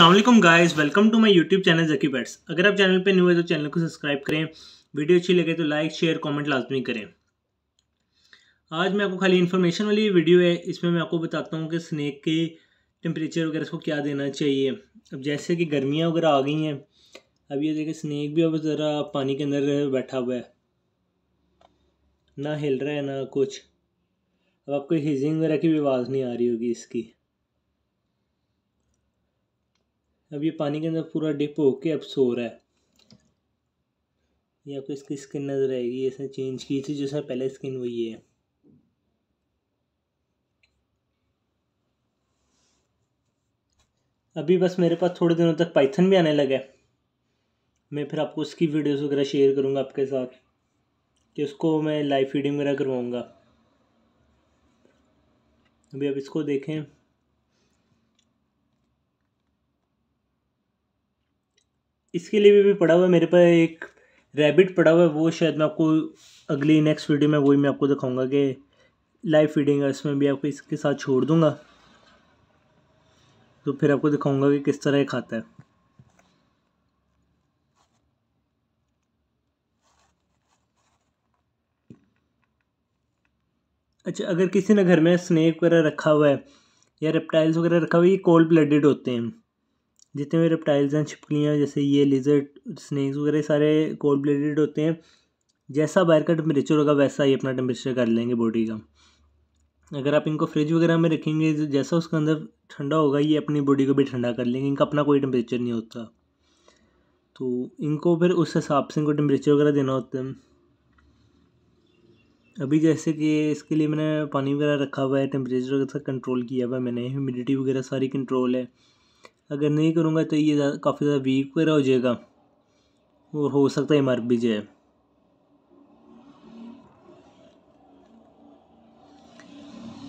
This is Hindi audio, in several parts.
Aslam guys welcome to my YouTube channel जकी बैट्स अगर आप चैनल पे न्यू है तो चैनल को सब्सक्राइब करें वीडियो अच्छी लगे तो लाइक शेयर कमेंट लाजमी करें आज मैं आपको खाली इन्फॉर्मेशन वाली वीडियो है इसमें मैं आपको बताता हूँ कि स्नैक के टेम्परेचर वगैरह इसको क्या देना चाहिए अब जैसे कि गर्मियाँ वगैरह आ गई हैं अब ये देखिए स्नैक भी अब ज़रा पानी के अंदर बैठा हुआ है ना हिल रहा है ना कुछ अब आपको हीजिंग वगैरह की भी आवाज़ नहीं आ रही होगी इसकी अब ये पानी के अंदर पूरा डिप हो के अब सो रहा है ये आपको इसकी स्किन नज़र आएगी इसने चेंज की थी जिसमें पहले स्किन वही है अभी बस मेरे पास थोड़े दिनों तक पाइथन भी आने लगा है मैं फिर आपको उसकी वीडियोस वगैरह शेयर करूँगा आपके साथ कि उसको मैं लाइव फीडिंग वगैरह करवाऊँगा अभी आप इसको देखें इसके लिए भी पड़ा हुआ है मेरे पास एक रैबिट पड़ा हुआ है वो शायद मैं आपको अगली नेक्स्ट वीडियो में वही मैं आपको दिखाऊंगा कि लाइव फीडिंग है इसमें भी आपको इसके साथ छोड़ दूंगा तो फिर आपको दिखाऊंगा कि किस तरह खाता है अच्छा अगर किसी ने घर में स्नेक वगैरह रखा हुआ है या रेप्टाइल्स वगैरह रखा हुआ है ये कोल्ड ब्लडेड होते हैं जितने भी रेप्टाइल्स हैं छिपकलियाँ जैसे ये लिजर्ट स्नैक्स वगैरह सारे कोल्ड ब्लडेड होते हैं जैसा बाहर का टेम्परेचर होगा वैसा ही अपना टेम्परेचर कर लेंगे बॉडी का अगर आप इनको फ्रिज वगैरह में रखेंगे जैसा उसका अंदर ठंडा होगा ये अपनी बॉडी को भी ठंडा कर लेंगे इनका अपना कोई टेम्परेचर नहीं होता तो इनको फिर उस हिसाब से इनको टेम्परेचर वगैरह देना होता है अभी जैसे कि इसके लिए मैंने पानी वगैरह रखा हुआ है टेम्परेचर वगैरह कंट्रोल किया हुआ है मैंने ह्यूमिडिटी वगैरह सारी कंट्रोल है अगर नहीं करूँगा तो ये काफ़ी ज़्यादा वीक वगैरह हो जाएगा और हो सकता है मर भी जाए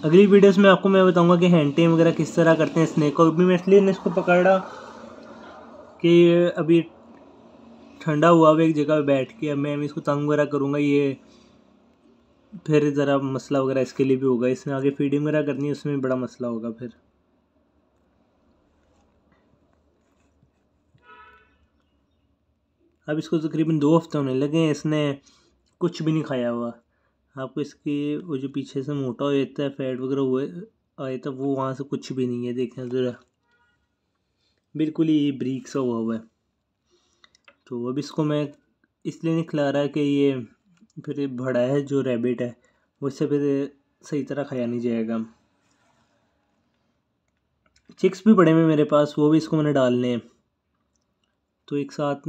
अगली वीडियोस में आपको मैं बताऊंगा कि हैंड टेम वगैरह किस तरह करते हैं स्नैक को अभी मैं इसलिए ने इसको पकड़ा कि अभी ठंडा हुआ हुआ एक जगह पे बैठ के अब मैं इसको तंग वगैरह करूँगा ये फिर ज़रा मसला वगैरह इसके लिए भी होगा इसमें आगे फीडिंग वगैरह करनी है उसमें बड़ा मसला होगा फिर अब इसको तकरीबन दो हफ्ते होने लगे हैं इसने कुछ भी नहीं खाया हुआ आपको इसके वो जो पीछे से मोटा हो जाता है फैट वगैरह हुए आया था वो वहाँ से कुछ भी नहीं है देखें ज़रा बिल्कुल ही ब्रीक सा हुआ हुआ है तो अब इसको मैं इसलिए नहीं खिला रहा कि ये फिर भड़ा है जो रेबिट है इससे फिर सही तरह खाया नहीं जाएगा चिक्स भी पड़े हुए मेरे पास वो भी इसको मैंने डालने हैं तो एक साथ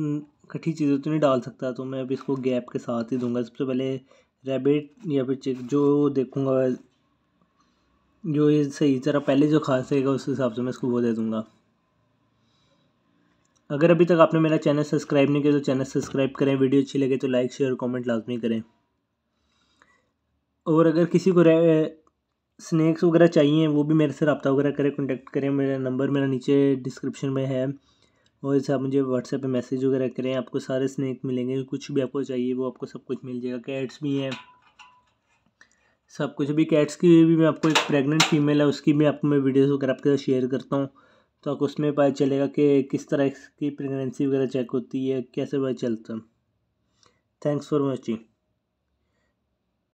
इकट्ठी चीज़ें तो नहीं डाल सकता तो मैं अब इसको गैप के साथ ही दूंगा सबसे पहले रेबिट या फिर चिक जो देखूंगा जो ये सही तरह पहले जो खा सकेगा उस हिसाब से मैं इसको वो दे दूँगा अगर अभी तक आपने मेरा चैनल सब्सक्राइब नहीं किया तो चैनल सब्सक्राइब करें वीडियो अच्छी लगे तो लाइक शेयर कमेंट लाजमी करें और अगर किसी को स्नैक्स वगैरह चाहिए वो भी मेरे से रबता वगैरह करें कॉन्टेक्ट करें मेरा नंबर मेरा नीचे डिस्क्रिप्शन में है और जैसे आप मुझे व्हाट्सएप पे मैसेज वगैरह करें आपको सारे स्नैक मिलेंगे कुछ भी आपको चाहिए वो आपको सब कुछ मिल जाएगा कैट्स भी हैं सब कुछ अभी कैट्स की भी मैं आपको एक प्रेग्नेंट फीमेल है उसकी भी आपको मैं वीडियोज़ वगैरह आपके साथ शेयर करता हूँ तो आपको उसमें पता चलेगा कि किस तरह की प्रेगनेंसी वगैरह चेक होती है कैसे पता चलता है थैंक्स फॉर वॉचिंग